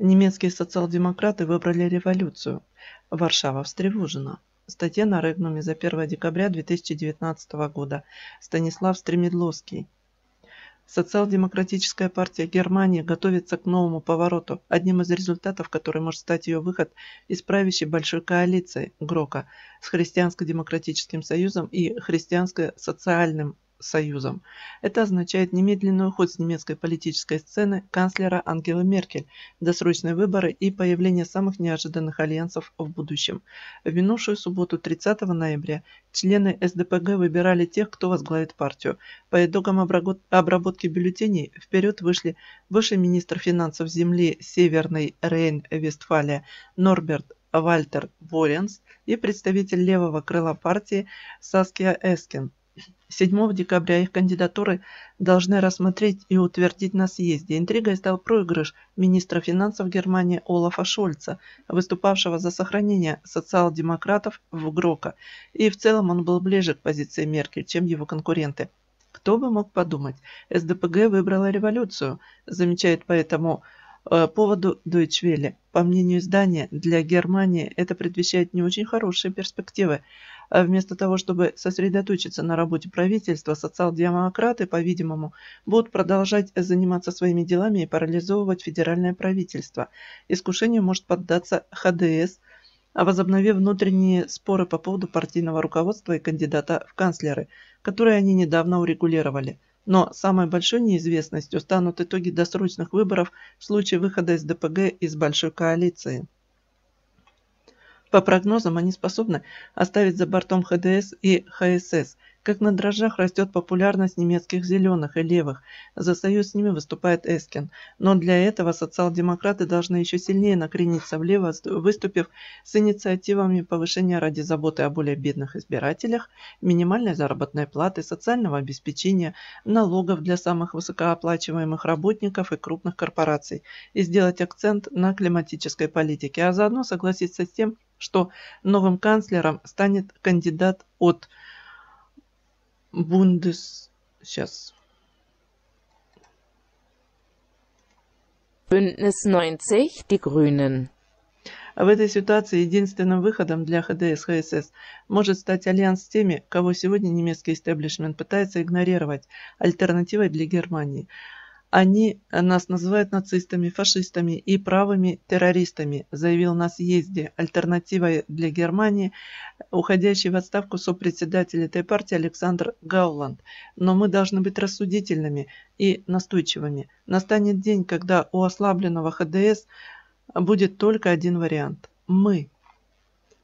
Немецкие социал-демократы выбрали революцию. Варшава встревожена. Статья на Регнуме за 1 декабря 2019 года. Станислав Стремедловский. Социал-демократическая партия Германии готовится к новому повороту, одним из результатов который может стать ее выход из правящей большой коалиции ГРОКа с Христианско-демократическим союзом и Христианско-социальным Союзом. Это означает немедленный уход с немецкой политической сцены канцлера Ангелы Меркель, досрочные выборы и появление самых неожиданных альянсов в будущем. В минувшую субботу 30 ноября члены СДПГ выбирали тех, кто возглавит партию. По итогам обработки бюллетеней вперед вышли бывший министр финансов земли Северной Рейн-Вестфалия Норберт Вальтер Воренс и представитель левого крыла партии Саския Эскин. 7 декабря их кандидатуры должны рассмотреть и утвердить на съезде. Интригой стал проигрыш министра финансов Германии Олафа Шольца, выступавшего за сохранение социал-демократов в ГРОКа. И в целом он был ближе к позиции Меркель, чем его конкуренты. Кто бы мог подумать, СДПГ выбрала революцию, замечает поэтому по э, поводу Deutsche Welle. По мнению издания, для Германии это предвещает не очень хорошие перспективы. Э, вместо того, чтобы сосредоточиться на работе правительства, социал-демократы, по-видимому, будут продолжать заниматься своими делами и парализовывать федеральное правительство. Искушению может поддаться ХДС, возобновив внутренние споры по поводу партийного руководства и кандидата в канцлеры, которые они недавно урегулировали – но самой большой неизвестностью станут итоги досрочных выборов в случае выхода из ДПГ из большой коалиции. По прогнозам, они способны оставить за бортом ХДС и ХСС как на дрожжах растет популярность немецких зеленых и левых. За союз с ними выступает Эскин. Но для этого социал-демократы должны еще сильнее накрениться влево, выступив с инициативами повышения ради заботы о более бедных избирателях, минимальной заработной платы, социального обеспечения, налогов для самых высокооплачиваемых работников и крупных корпораций и сделать акцент на климатической политике, а заодно согласиться с тем, что новым канцлером станет кандидат от Bundes... Сейчас. Bündnis 90, die Grünen. В этой ситуации единственным выходом для ХДС ХСС может стать альянс с теми, кого сегодня немецкий истеблишмент пытается игнорировать, альтернативой для Германии – они нас называют нацистами, фашистами и правыми террористами, заявил на съезде альтернативой для Германии уходящий в отставку сопредседатель этой партии Александр Гауланд. Но мы должны быть рассудительными и настойчивыми. Настанет день, когда у ослабленного ХДС будет только один вариант. Мы.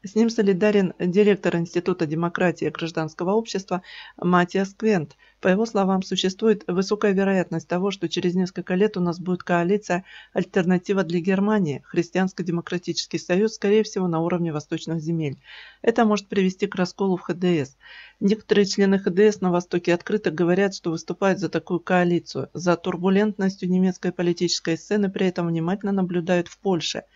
С ним солидарен директор Института демократии и гражданского общества Матиас Квент. По его словам, существует высокая вероятность того, что через несколько лет у нас будет коалиция «Альтернатива для Германии» – Христианско-демократический союз, скорее всего, на уровне восточных земель. Это может привести к расколу в ХДС. Некоторые члены ХДС на Востоке открыто говорят, что выступают за такую коалицию, за турбулентностью немецкой политической сцены при этом внимательно наблюдают в Польше –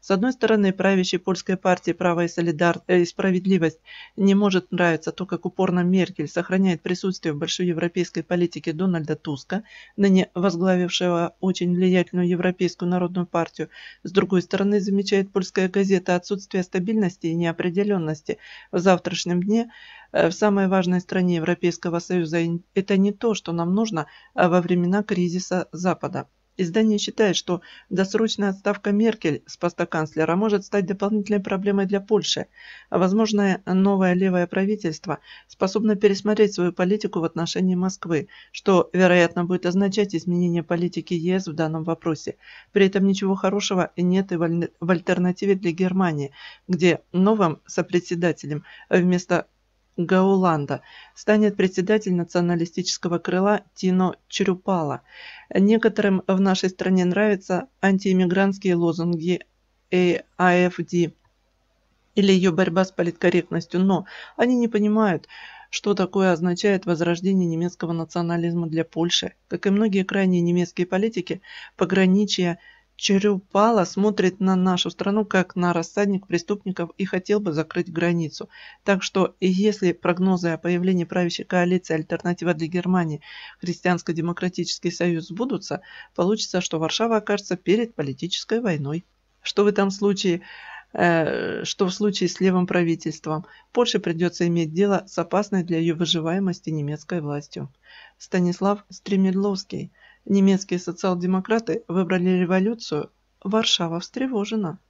с одной стороны, правящей польской партии «Право и, солидар... Э, и справедливость» не может нравиться то, как упорно Меркель сохраняет присутствие в большой европейской политике Дональда Туска, ныне возглавившего очень влиятельную Европейскую народную партию. С другой стороны, замечает польская газета отсутствие стабильности и неопределенности в завтрашнем дне э, в самой важной стране Европейского Союза. Это не то, что нам нужно а во времена кризиса Запада. Издание считает, что досрочная отставка Меркель с поста канцлера может стать дополнительной проблемой для Польши. а Возможное новое левое правительство способно пересмотреть свою политику в отношении Москвы, что, вероятно, будет означать изменение политики ЕС в данном вопросе. При этом ничего хорошего нет и в альтернативе для Германии, где новым сопредседателем вместо Гауланда, станет председатель националистического крыла Тино Черупала. Некоторым в нашей стране нравятся антииммигрантские лозунги АФД или ее борьба с политкорректностью, но они не понимают, что такое означает возрождение немецкого национализма для Польши. Как и многие крайние немецкие политики, пограничья – Чарюпала смотрит на нашу страну как на рассадник преступников и хотел бы закрыть границу. Так что, если прогнозы о появлении правящей коалиции «Альтернатива для Германии» Христианско-демократический союз сбудутся, получится, что Варшава окажется перед политической войной. Что в этом случае э, что в случае с левым правительством Польше придется иметь дело с опасной для ее выживаемости немецкой властью. Станислав Стремедловский – Немецкие социал-демократы выбрали революцию, Варшава встревожена.